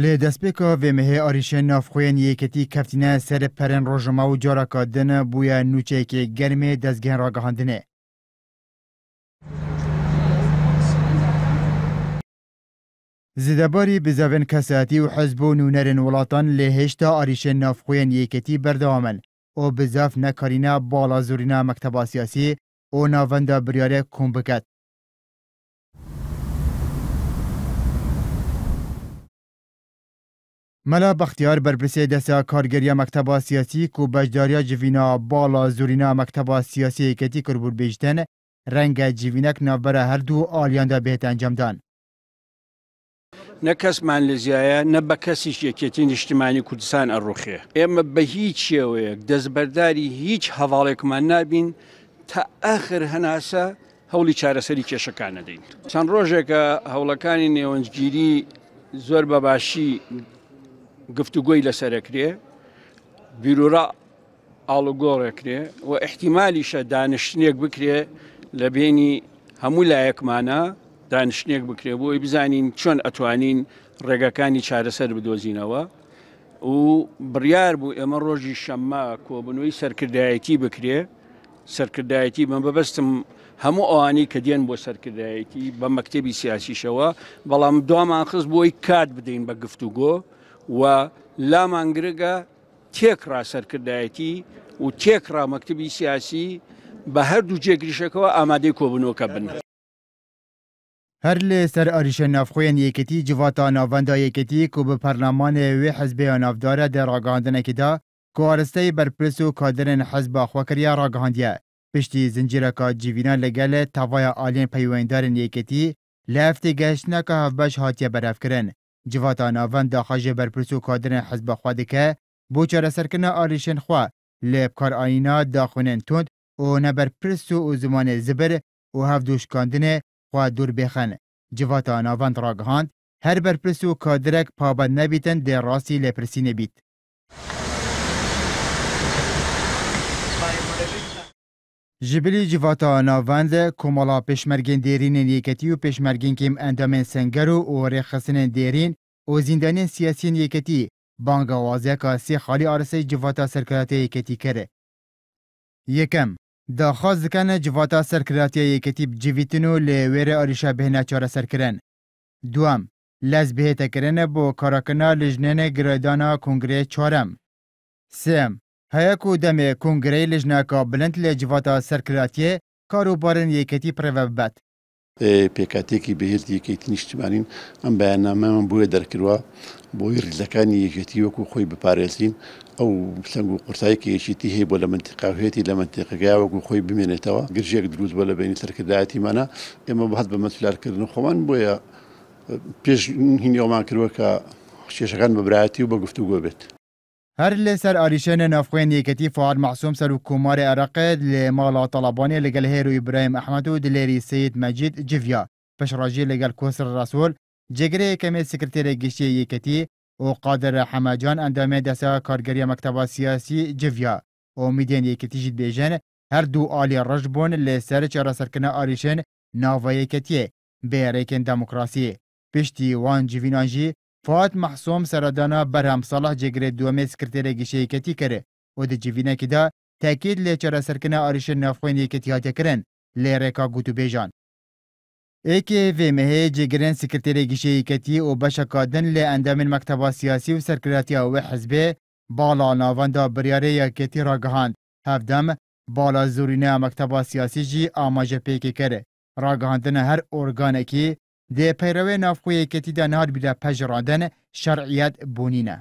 لێ دەستپێکەوە وێمەهەیە ئاریشە نافخۆیان یەکەتی کەفتینە سەر پەرەن ڕۆژەما و جارەکە دنە بووە نوچێکی گەرمێ دەستگەن ڕاگەهاندنێ زیدەباری بزەڤن کەسەتی و حەزب و نوونەرن وڵاتان لێ هێشتا ئاریشە نافخۆیان یەکەتی بەردەوامن ئۆ بزاف نەکارینە باڵا زۆرینە مەکتەباسیاسی ئۆ ناڤەندە بریارێک کۆم بکات مەلا بەختیار بەرپرسێ دەسا کارگەریە مەکتەبا سیاسی و بەشداریا جڤینا باڵا زورینا مەکتەبا سیاسی یەکەتی کوربور بێژتن ڕەنگە جیڤینەک ناوبەرە هەردوو ئالیاندا بێت ئەنجامدان. نە کەسمان لە زیایە نە بە کەسیش یەکێتی نیشتیمانی کوردستان ئەڕوخێ. ئێمە بە هیچ شێوەیەک دەستبەرداری هیچ هەواڵێکمان نابین تا ئەخر هەناسە هەولی چارەسەری کێشەکانە دەین. چەند ڕۆژێکە هەوڵەکانی نێوەنجگیری زۆر بەباشی گفتوگۆی لەسەرەکرێ بیرورا ئاڵوگۆڕێکرێ و احتیمالیشە دانیشتنێک بکرێ لە بینی هەموو لایەکمانە دانیشتنێک بکرێ بۆی بزانین چۆن ئەتوانین ڕێگەکانی چارەسەر بدۆزینەوە و بڕیار بوو ئێمە ڕۆژی شەممە کۆبنەوەی سەرکردایەتی بکرێ سەرکردایەتی من بەبستم هەموو ئەوانی کە دێن بۆ سەرکردایەتی بە مەکتتەبی سیاسیشەوە بەڵام دوامان خست بۆی کات بدەین بە گفتوگۆ و لامانگرگە تێک ڕاسەرکردایەتی و تێک ڕامەکتبی سیاسی بە هەردوو جێگریشەکەەوە ئامادەی کۆبنەوەکە بنە. هەر لێ سەر ئاریشە نافخۆیان یەکەتی جیواتا ناوەندا یەکەتی کو بە پەرلەمانێ وێ حەزبیان نافدارە دەڕاگەاندنەکەدا کوارستەی بەرپرس و کادرن حەزبا خۆکریا ڕاگەاندە پشتی زنجیرەکە جیڤینان لەگەلە تاوایە ئالێن پەیوەنددارن یەکەتی لە هەفتێ گەشتنەکە هەفبەش هاتیە بەرەفکردن جواتا ناوان دا خاجه برپرسو کادرن حزب خوا دکه بو چاره سرکنه آلیشن خوا لیب کار آینا دا خونن توند او نبرپرسو او زمان زبر او هف دوشکاندن خوا دور بخن جواتا ناوان راگهاند هر برپرسو کادرک پابند نبیتن در راسی لپرسی نبیت. جبلی جواتا ناوند کمالا پشمرگین دیرین یکتی و پشمرگین کم اندامن سنگرو و رخصن دیرین و سیاسی سیاسین یکتی بانگا که سی خالی آرسی جواتا سرکراتی یکتی کرد. یکم دا خواز دکن جواتا سرکراتی یکتی بجیویتنو لویر آریشا به چارا سرکرن. دوام لز بهت کرند با کاراکنا لجنن گرایدانا کنگری چارم. سیم هیا کو دم کنگره لجنه که بلند لجواتا سرکراتی کارو بارن یکتی پرو بد. پێکاتێکی بەهێزیەکەی تنیشتمانین ئەم بەیاننامەمان بۆیە دەرکردووە بۆی ریزەکانی یەکێتی وەکو خۆی بپارێزین ئەو سنگ و قرسایکی یەکێتی هەیە بۆ لە منتیقاوهێتی لە منتیقەکەیا وەکو خۆی بمێنێتەوە گرژێک دروست بە لە بینی سەرکردایەتیمانە ئێمە بەهات بە مەسولارکردن خۆمان بۆیە پێش هینیەوەمان کردوە کە شێشەکان بەبراەتی و بە گفتوگۆ بێت. هر لسر سر آریشن نافخوین یکتی فعال معصوم سر کمار عراق لی مالا طلبانی لگل هیرو ابراهیم احمد و دلیری سید مجید جویا پش راجی لگل کسر رسول جگره کمی سکرتیر گشتی یکتی و قادر حماجان اندامه دسا کارگری مکتب سیاسی جویا و میدین یکتی جد بیجن هر دو آلی رجبون لسر چرا سرکن آریشن ناوه یکتی به ریکن دموکراسی پشتی وان جوینانجی فات محسوم سردانا برهم صلاح جگره دومه سکرتره گشه کتی کره و ده جوینه که ده تاکید لی چرا سرکنه آریش نافخوین یکتی هاته کرن لی رکا گوتو بیجان. ایکی وی مهی جگرن سکرتره گشه یکتی و بشکادن لی اندامن مکتبا سیاسی و سرکراتی او حزبه بالا ناوان دا بریاره یکتی را گهاند. هفدم بالا زورینه مکتبا سیاسی جی آماجه پیکی کره. را گهاندن هر ارگانکی دێ یکتی کتی نار بیده پجرادن شرعیت بونینه.